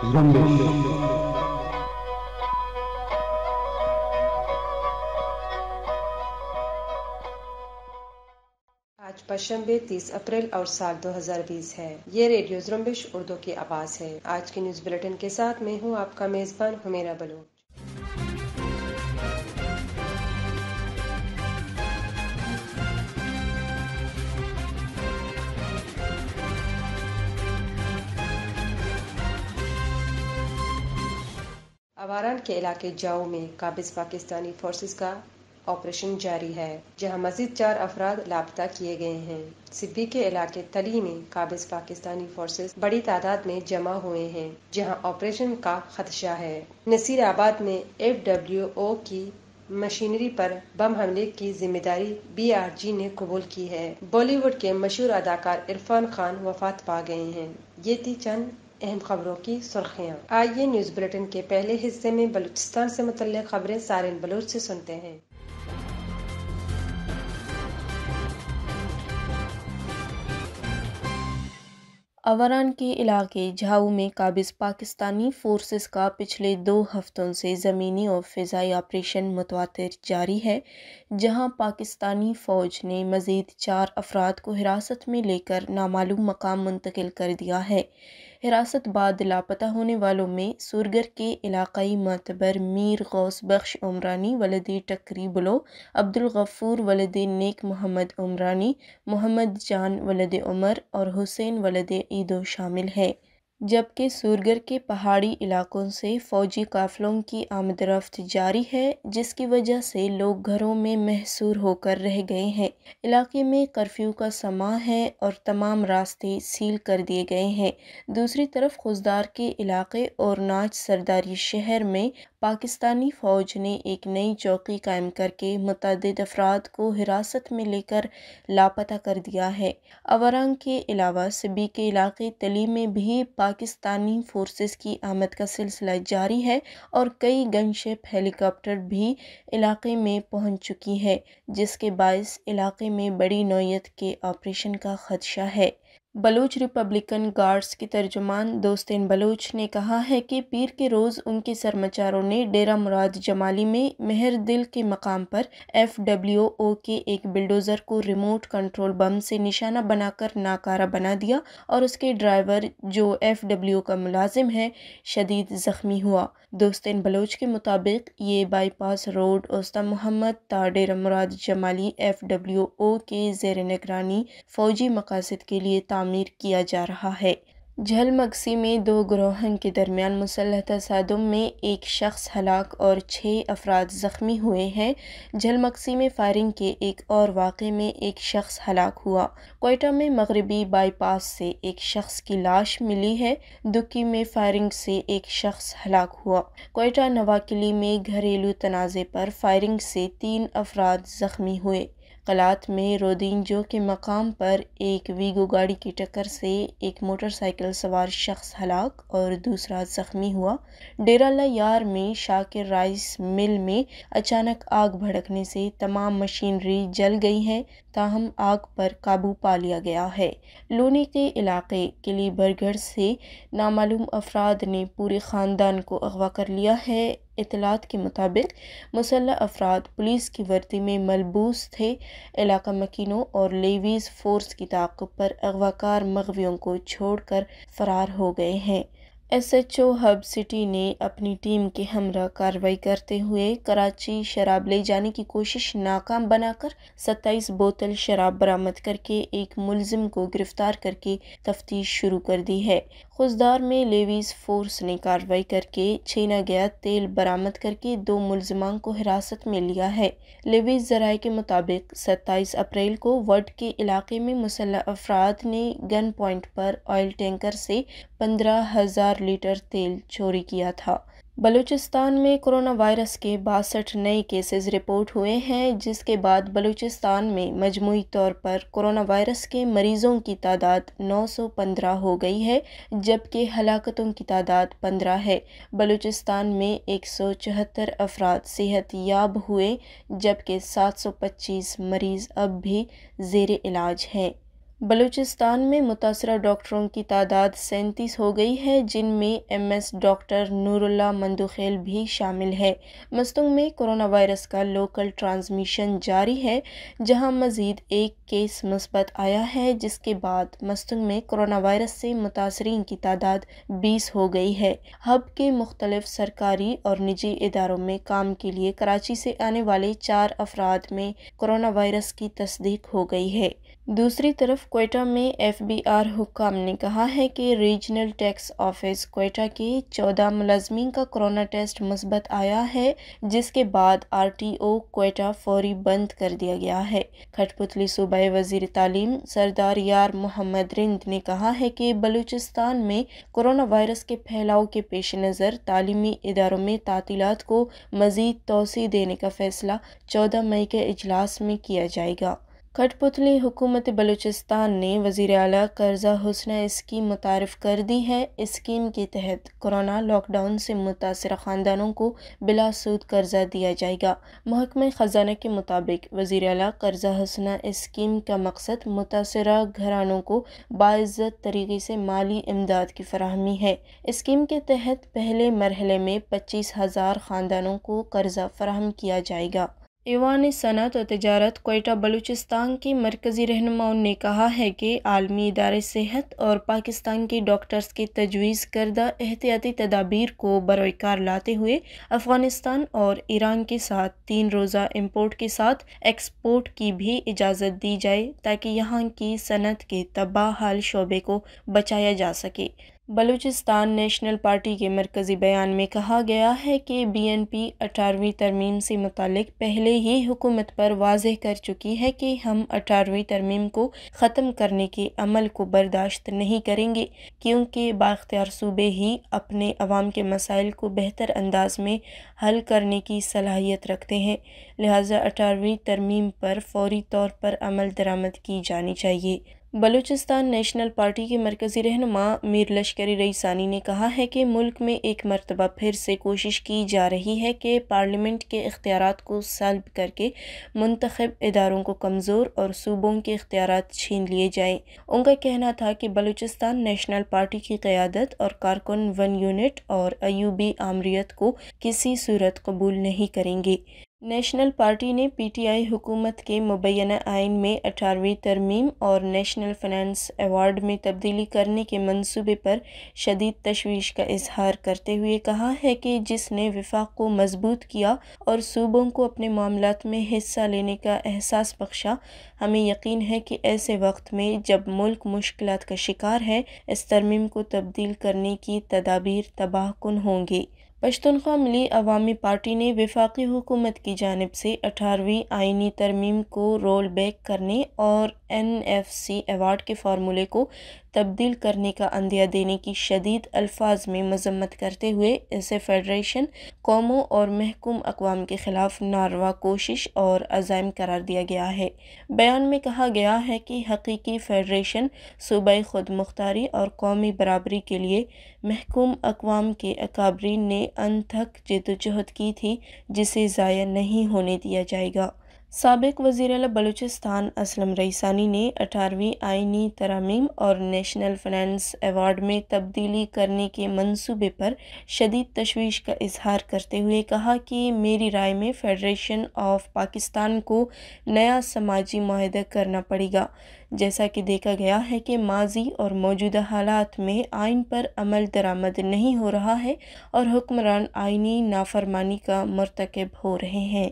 आज पशंबे 30 अप्रैल और साल 2020 है ये रेडियो जुम्बिश उर्दू की आवाज़ है आज के न्यूज़ बुलेटिन के साथ मैं हूँ आपका मेज़बान हुमेरा बलोच अवारान के इलाके जाओ में काबिज पाकिस्तानी फोर्सेस का ऑपरेशन जारी है जहां मजीद चार अफराद लापता किए गए हैं सिब्बी के इलाके तली में काबिज पाकिस्तानी फोर्सेस बड़ी तादाद में जमा हुए हैं जहां ऑपरेशन का खदशा है नसीर आबाद में एफ डब्ल्यू ओ की मशीनरी पर बम हमले की जिम्मेदारी बीआरजी ने कबूल की है बॉलीवुड के मशहूर अदाकार इरफान खान वफात पा गए हैं ये थी चंद अहम खबरों की सुर्खियाँ आइए न्यूज बुलेटिन के पहले हिस्से में बलूचिस्तान से मुतल खबरें सारे बलूच से सुनते हैं अवरान के इलाके झाऊ में काबिज पाकिस्तानी फोर्सेस का पिछले दो हफ्तों से ज़मीनी और फ़जाई ऑपरेशन मुतवातर जारी है जहां पाकिस्तानी फ़ौज ने मज़ीद चार अफराद को हिरासत में लेकर नामालूम मकाम मुंतकिल कर दिया है हिरासत बाद लापता होने वालों में सुरगर के इलाकई मतबर मीर गौस बख्श उमरानी वलद टकरी बलो अब्दुल गफ़ूर वलद नेक मोहम्मद उमरानी मोहम्मद जान वलद उमर और हुसैन वलद ईदो शामिल हैं जबकि सूरगर के पहाड़ी इलाकों से फ़ौजी काफ़िलों की आमदरफ्त जारी है जिसकी वजह से लोग घरों में महसूर होकर रह गए हैं इलाके में कर्फ्यू का समा है और तमाम रास्ते सील कर दिए गए हैं दूसरी तरफ खुजदार के इलाके और नाच सरदारी शहर में पाकिस्तानी फ़ौज ने एक नई चौकी कायम करके मतद अफराद को हिरासत में लेकर लापता कर दिया है अवरंग के अलावा सभी के इलाके तली में भी पाकिस्तानी फ़ोर्सेस की आमद का सिलसिला जारी है और कई गनशिप हेलीकॉप्टर भी इलाके में पहुंच चुकी है जिसके बायस इलाके में बड़ी नौीयत के ऑपरेशन का ख़दशा है बलूच रिपब्लिकन गार्ड्स के तर्जुमान दोस्तिन बलूच ने कहा है कि पीर के रोज़ उनके सरमाचारों ने डेरा मुराद जमाली में मेहर दिल के मकाम पर एफ डब्ल्यू ओ के एक बिल्डोज़र को रिमोट कंट्रोल बम से निशाना बनाकर नाकारा बना दिया और उसके ड्राइवर जो एफ डब्ल्यू ओ का मुलाजिम है शदीद ज़ख्मी हुआ दोस्तिन बलोच के मुताबिक ये बाईपास रोड उस्ता मोहम्मद ता Dera Murad Jamali F W O के जेर निगरानी फ़ौजी मकासद के लिए तामीर किया जा रहा है झलमगसी में दो ग्रोहन के दरमियान मुसलह तसादम में एक शख्स हलाक और छः अफराद ज़ख्मी हुए हैं झलमगसी में फायरिंग के एक और वाक़े में एक शख्स हलाक हुआ कोयटा में मगरबी बाईपास से एक शख्स की लाश मिली है दुकी में फायरिंग से एक शख्स हलाक हुआ कोयटा नवाकली में घरेलू तनाज़े पर फायरिंग से तीन अफराद ज़ख्मी हुए कलात में जो के मकाम पर एक वीगो गाड़ी की टक्कर से एक मोटरसाइकिल सवार शख्स हलाक और दूसरा जख्मी हुआ डेरा यार में शाकिर राइस मिल में अचानक आग भड़कने से तमाम मशीनरी जल गई है ताहम आग पर काबू पा लिया गया है लोने के इलाके किली बरगढ़ से नामालूम अफराद ने पूरे ख़ानदान को अगवा कर लिया है इतलात के मुताबिक मुसल्ह अफराद पुलिस की वर्दी में मलबूस थे इलाका मकीनों और लेवीज़ फोर्स की ताकत पर अगवाकार मगवियों को छोड़कर फ़रार हो गए हैं एसएचओ हब सिटी ने अपनी टीम के हमरा कार्रवाई करते हुए कराची शराब ले जाने की कोशिश नाकाम बनाकर 27 बोतल शराब बरामद करके एक मुलजिम को गिरफ्तार करके तफ्तीश शुरू कर दी है खुशदार में लेवीज फोर्स ने कार्रवाई करके छीना गया तेल बरामद करके दो मुलजमान को हिरासत में लिया है लेवीज जराये के मुताबिक 27 अप्रैल को वर्ड के इलाके में मुसल अफराद ने गन पॉइंट पर ऑयल टैंकर से पंद्रह हज़ार लीटर तेल चोरी किया था बलूचिस्तान में कोरोना वायरस के बासठ नए केसेस रिपोर्ट हुए हैं जिसके बाद बलूचिस्तान में मजमू तौर पर कोरोना वायरस के मरीजों की तादाद 915 हो गई है जबकि हलाकतों की तादाद 15 है बलूचिस्तान में एक सौ चौहत्तर अफराद याब हुए जबकि 725 मरीज़ अब भी जेर इलाज हैं बलूचिस्तान में मुतासर डॉक्टरों की तादाद सैंतीस हो गई है जिनमें M S doctor Nurullah Mandokhel भी शामिल है मस्तुंग में कोरोना वायरस का लोकल ट्रांसमिशन जारी है जहां मजीद एक केस मस्बत आया है जिसके बाद मस्तुंग में कोरोना वायरस से मुतासरीन की तादाद बीस हो गई है हब के मुख्तलिफ सरकारी और निजी इदारों में काम के लिए कराची से आने वाले चार अफराद में कोरोना वायरस की तस्दीक हो गई है दूसरी तरफ कोयटा में एफबीआर हुकाम ने कहा है कि रीजनल टैक्स ऑफिस कोयटा के 14 मुलाजमी का कोरोना टेस्ट मुस्बत आया है जिसके बाद आरटीओ कोयटा फौरी बंद कर दिया गया है खटपुतली सूबे वजीर तालीम सरदार यार मोहम्मद रिंद ने कहा है कि बलूचिस्तान में कोरोना वायरस के फैलाव के पेश नज़र तालीमी इदारों में तातीलत को मज़ीद तोसी देने का फैसला चौदह मई के अजलास में किया जाएगा कठपुतली हुकूमत बलूचिस्तान ने वजीर अली कर्ज़ा हसन स्कीम मुतारफ़ कर दी है स्कीम के तहत कोरोना लॉकडाउन से मुतासर ख़ानदानों को बिला सूद कर्ज़ा दिया जाएगा महकमे ख़जाना के मुताबिक वजीर अला कर्ज़ा हसन स्कीम का मकसद मुतासर घरानों को बाज़त तरीके से माली इमदाद की फरहमी है स्कीम के तहत पहले मरहले में पच्चीस हज़ार ख़ानदानों को कर्ज़ा फराहम किया जाएगा ईवान सनत और तजारत कोयटा बलूचिस्तान की मरकज़ी रहनुमाओं ने कहा है कि आलमी इदार सेहत और पाकिस्तान के डॉक्टर्स की तजवीज़ करदा एहतियाती तदाबीर को बरकार लाते हुए अफ़गानिस्तान और ईरान के साथ तीन रोज़ा इम्पोर्ट के साथ एक्सपोर्ट की भी इजाज़त दी जाए ताकि यहाँ की सनत के तबाह हाल शोबे को बचाया जा सके बलूचिस्तान नेशनल पार्टी के मरकज़ी बयान में कहा गया है कि बी एन पी अठारहवीं तरमीम से मुतल पहले ही हुकूमत पर वाज कर चुकी है कि हम अठारहवीं तरमीम को ख़त्म करने के अमल को बर्दाश्त नहीं करेंगे क्योंकि बाख्तियार सूबे ही अपने अवाम के मसाइल को बेहतर अंदाज में हल करने की सलाहियत रखते हैं लिहाजा अठारहवीं तरमीम पर फौरी तौर पर अमल दरामद की जानी चाहिए बलूचिस्तान नेशनल पार्टी के मरकज़ी रहनुमा मीर लश्कर रईसानी ने कहा है कि मुल्क में एक मरतबा फिर से कोशिश की जा रही है कि पार्लियामेंट के इख्तियार को सल्ब करके मंतखब इदारों को कमज़ोर और सूबों के इख्तियार छीन लिए जाए उनका कहना था कि बलूचिस्तान नेशनल पार्टी की क़्यादत और कारकुन वन यूनिट और अयूबी आमरीत को किसी सूरत कबूल नहीं करेंगे नेशनल पार्टी ने पीटीआई हुकूमत के मुबैना आइन में अठारहवीं तरमीम और नेशनल फाइनेंस अवार्ड में तब्दीली करने के मंसूबे पर शदीद तशवीश का इजहार करते हुए कहा है कि जिसने विफाक को मजबूत किया और सूबों को अपने मामला में हिस्सा लेने का एहसास बख्शा हमें यकीन है कि ऐसे वक्त में जब मुल्क मुश्किल का शिकार है इस तरमीम को तब्दील करने की तदाबीर तबाहकुन होंगी पश्तनख्वा मिली अवामी पार्टी ने विफाकी हुकूमत की जानब से अठारहवीं आइनी तरमीम को रोल बैक करने और एन एफ सी एवार्ड के फार्मूले को तब्दील करने का अंदिया देने की शदीद अल्फाज में मजम्मत करते हुए इसे फेडरेशन कौमों और महकूम अकवाम के खिलाफ नारवा कोशिश और अजायम करार दिया गया है बयान में कहा गया है कि हकीकी फेडरेशन सूबाई खुद मुख्तारी और कौमी बराबरी के लिए महकूम अकवाम के अकाबरीन ने अनथक जदोजहद की थी जिसे ज़ाया नहीं होने दिया जाएगा सबक वजीर बलूचिस्तान असलम रईसानी ने अठारहवीं आइनी तरामीम और नेशनल फाइनेंस एवॉर्ड में तब्दीली करने के मनसूबे पर शदीद तशवीश का इजहार करते हुए कहा कि मेरी राय में फेडरेशन ऑफ पाकिस्तान को नया समाजी माहदा करना पड़ेगा जैसा कि देखा गया है कि माजी और मौजूदा हालात में आइन पर अमल दरामद नहीं हो रहा है और हुक्मरान आइनी नाफरमानी का मरतकब हो रहे हैं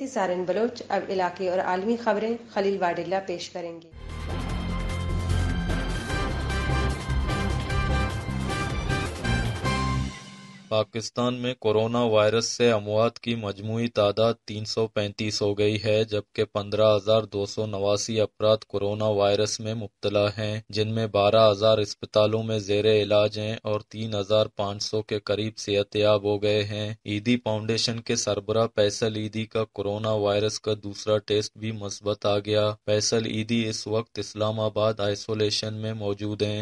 थी सारन बलोच अब इलाके और आलमी खबरें खलील वाडिल्ला पेश करेंगे पाकिस्तान में कोरोना वायरस से अमवात की मजमू तादाद तीन सौ पैंतीस हो गई है जबकि पंद्रह हजार दो सौ नवासी अफराद कोरोना वायरस में मुबतला हैं जिनमें बारह हजार अस्पतालों में जेर इलाज हैं और तीन हजार पाँच सौ के करीब सेहत याब हो गए हैं ईदी फाउंडेशन के सरबरा फैसल ईदी का कोरोना वायरस का दूसरा टेस्ट भी मस्बत आ गया फैसल ईदी इस वक्त इस्लामाबाद आइसोलेशन में मौजूद है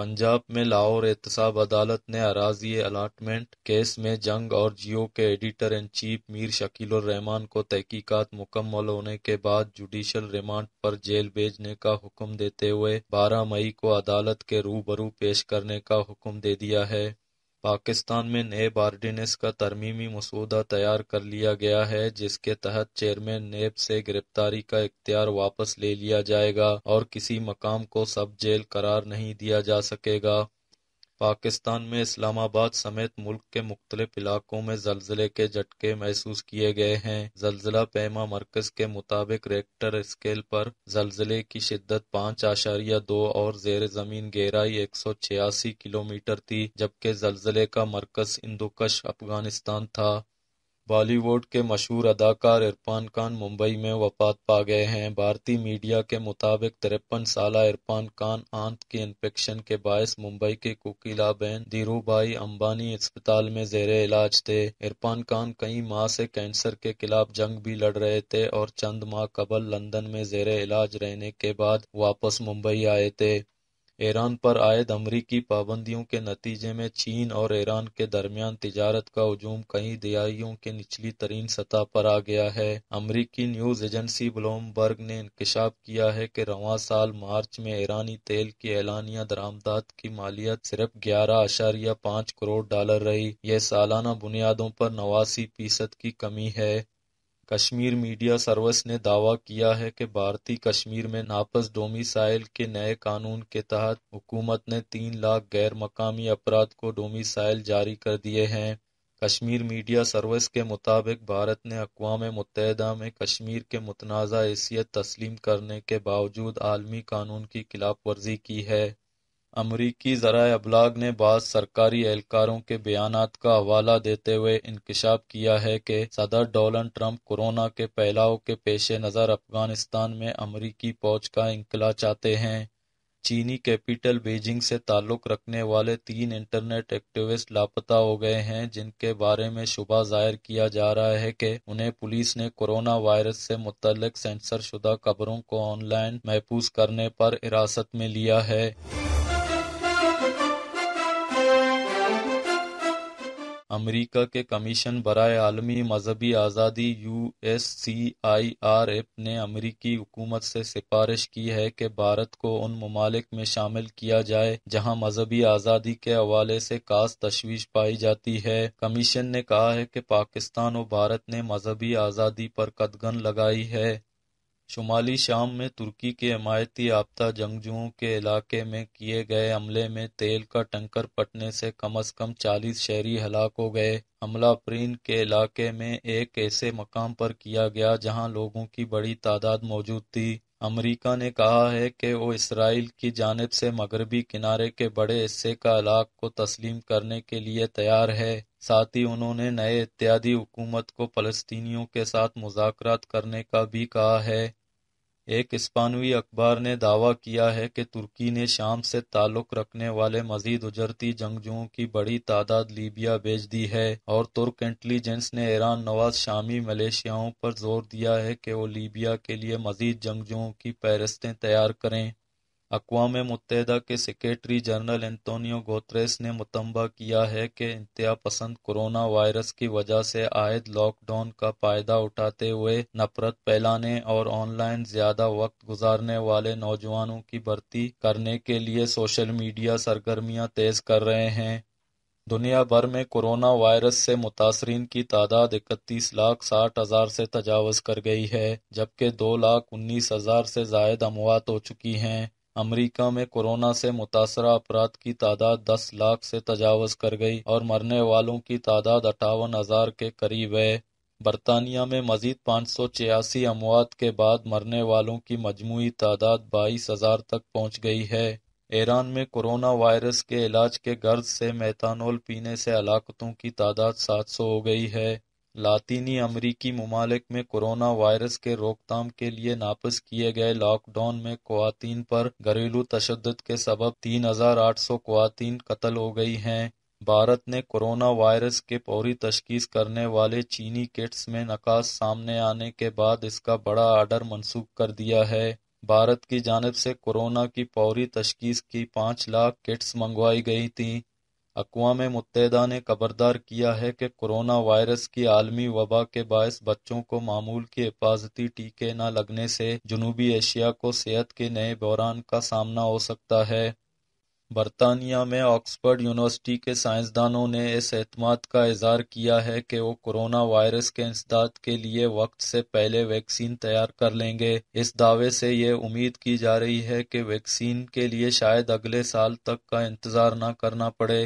पंजाब में लाहौर एहतसाब अदालत ने अराजी अलाटमेंट केस में जंग और जियो के editor in chief Mir Rahman को तहकीकत मुकम्मल होने के बाद जुडिशल रिमांड पर जेल भेजने का हुक्म देते हुए बारह मई को अदालत के रूबरू पेश करने का हुक्म दे दिया है पाकिस्तान में नैब ऑर्डिनेंस का तरमीमी मसूदा तैयार कर लिया गया है जिसके तहत चेयरमैन नैब से गिरफ्तारी का इख्तियार वापस ले लिया जाएगा और किसी मकाम को सब जेल करार नहीं दिया जा सकेगा पाकिस्तान में इस्लामाबाद समेत मुल्क के मुख्तलिफ इलाकों में जलजिले के झटके महसूस किए गए हैं जलजिला पैमा मरकज के मुताबिक रेक्टर स्केल पर जलजिले की शिद्दत पाँच आशारिया दो और जेर जमीन गहराई एक सौ छियासी किलोमीटर थी जबकि जलजिले का मरकज इंदुकश अफगानिस्तान था बॉलीवुड के मशहूर अदाकार इरफान खान मुंबई में वफात पा गए हैं भारतीय मीडिया के मुताबिक तिरपन साल इरफान खान आंत के इन्फेक्शन के बायस मुंबई के कोकिला बहन धीरूभाई अंबानी अस्पताल में जेर इलाज थे इरफान खान कई माह से कैंसर के खिलाफ जंग भी लड़ रहे थे और चंद माह कबल लंदन में जेर इलाज रहने के बाद वापस मुंबई आए थे ईरान पर आयद अमरीकी पाबंदियों के नतीजे में चीन और ईरान के दरमियान तजारत का हजूम कई दिहाइयों के निचली तरीन सतह पर आ गया है अमरीकी न्यूज एजेंसी ब्लोमबर्ग ने इंकशाफ किया है कि रवा साल मार्च में ईरानी तेल की एलानिया दरामदात की मालियत सिर्फ ग्यारह अशारिया पाँच करोड़ डॉलर रही यह सालाना बुनियादों पर नवासी फीसद की कमी है कश्मीर मीडिया सर्विस ने दावा किया है कि भारतीय कश्मीर में नापस डोमिसाइल के नए कानून के तहत हुकूमत ने तीन लाख गैर मकामी अपराध को डोमिसाइल जारी कर दिए हैं कश्मीर मीडिया सर्विस के मुताबिक भारत ने अकवा मुतहदा में कश्मीर के मुतनाज़ हैसियत तस्लीम करने के बावजूद आलमी कानून की खिलाफ वर्जी की है अमरीकी जरा अबलाग ने बाज़ सरकारी एहलकारों के बयान का हवाला देते हुए इंकशाफ किया है कि सदर डोनल्ड ट्रंप कोरोना के फैलाव के पेश नज़र अफगानिस्तान में अमरीकी फौज का इंखला चाहते हैं चीनी कैपिटल बीजिंग से ताल्लुक़ रखने वाले तीन इंटरनेट एक्टिविस्ट लापता हो गए हैं जिनके बारे में शुबा जाहिर किया जा रहा है कि उन्हें पुलिस ने कोरोना वायरस से मुतलक सेंसरशुदा खबरों को ऑनलाइन महफूज करने पर हिरासत में लिया है अमरीका के कमीशन बरए आलमी मजहबी आज़ादी U S C I R F ने अमरीकी हुकूमत से सिफारिश की है कि भारत को उन ममालिक में शामिल किया जाए जहाँ मजहबी आज़ादी के हवाले से खास तशवीश पाई जाती है कमीशन ने कहा है कि पाकिस्तान और भारत ने मजहबी आज़ादी पर कदगन लगाई है शुमाली शाम में तुर्की के हमायती याफ्ता जंगजुओं के इलाके में किए गए हमले में तेल का टंकर पटने से कम अज कम चालीस शहरी हलाक हो गए हमला प्रीन के इलाके में एक ऐसे मकाम पर किया गया जहाँ लोगों की बड़ी तादाद मौजूद थी अमरीका ने कहा है कि वो इसराइल की जानब से मगरबी किनारे के बड़े हिस्से का इलाक को तस्लीम करने के लिए तैयार है साथ ही उन्होंने नए इत्यादि हुकूमत को फलस्तीनियों के साथ मुजाकर करने का भी कहा है एक इस्पानवी अखबार ने दावा किया है कि तुर्की ने शाम से ताल्लुक रखने वाले मजीद उजरती जंगजुओं की बड़ी तादाद लीबिया भेज दी है और तुर्क इंटेलिजेंस ने ईरान नवाज शामी मलेशियाओं पर जोर दिया है कि वो लीबिया के लिए मजीद जंगजुओं की फहरिस्तें तैयार करें अकवा मुतहदा के सेक्रेटरी जनरल एंतोनियो गोत्रेस ने मुतबा किया है कि इंतहा पसंद कोरोना वायरस की वजह से आयद लॉकडाउन का फायदा उठाते हुए नफरत फैलाने और ऑनलाइन ज्यादा वक्त गुजारने वाले नौजवानों की भर्ती करने के लिए सोशल मीडिया सरगर्मियां तेज कर रहे हैं दुनिया भर में कोरोना वायरस से मुतासरीन की तादाद इकतीस लाख साठ हज़ार से तजावज़ कर गई है जबकि दो लाख उन्नीस हज़ार से जायद अमवात हो चुकी हैं अमेरिका में कोरोना से मुतासर अफराद की तादाद 10 लाख से तजावज कर गई और मरने वालों की तादाद अठावन हजार के करीब है बरतानिया में मजीद पाँच सौ छियासी अमवात के बाद मरने वालों की मजमू तादाद बाईस हजार तक पहुँच गई है ईरान में कोरोना वायरस के इलाज के गर्ज से मैथानोल पीने से हलाकतों की तादाद सात सौ हो गई है लातीनी अमरीकी ममालिक में कोरोना वायरस के रोकथाम के लिए नापस किए गए लॉकडाउन में खुवान पर घरेलू तशद के सबब तीन हजार आठ सौ खुवान कत्ल हो गई हैं भारत ने कोरोना वायरस के फौरी तशखीस करने वाले चीनी किट्स में नकास सामने आने के बाद इसका बड़ा आर्डर मनसूख कर दिया है भारत की जानब से कोरोना की फौरी तशखीस की पाँच लाख किट्स मंगवाई गई थी अकवा मुत्तहदा ने खबरदार किया है कि कोरोना वायरस की आलमी वबा के बायस बच्चों को मामूल के हिफाजती टीके न लगने से जनूबी एशिया को सेहत के नए बहरान का सामना हो सकता है बरतानिया में ऑक्सफर्ड यूनिवर्सिटी के साइंसदानों ने इस एतमाद का इजहार किया है कि वो कोरोना वायरस के इंसदाद के लिए वक्त से पहले वैक्सीन तैयार कर लेंगे इस दावे से ये उम्मीद की जा रही है कि वैक्सीन के लिए शायद अगले साल तक का इंतजार न करना पड़े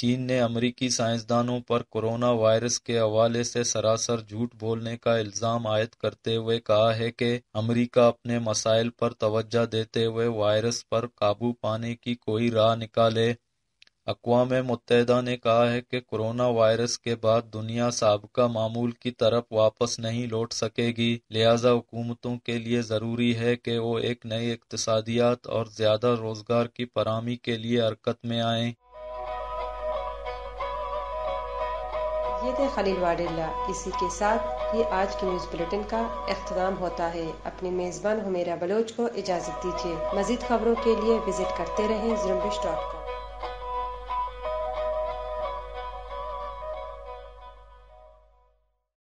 चीन ने अमरीकी साइंसदानों पर कोरोना वायरस के हवाले से सरासर झूठ बोलने का इल्ज़ाम आयद करते हुए कहा है कि अमरीका अपने मसाइल पर तवज्जो देते हुए वायरस पर काबू पाने की कोई राह निकाले अकवा मुतहदा ने कहा है कि कोरोना वायरस के बाद दुनिया सबका मामूल की तरफ वापस नहीं लौट सकेगी लिहाजा हुकूमतों के लिए ज़रूरी है कि वो एक नए इकतियात और ज़्यादा रोज़गार की फरहमी के लिए हरकत में आए ये थे खलील वाडिल्ला इसी के साथ ये आज की न्यूज़ बुलेटिन का अख्ताम होता है अपने मेज़बान हमेरा बलोच को इजाज़त दीजिए मजीद खबरों के लिए विजिट करते रहें जुम्बिश डॉट कॉम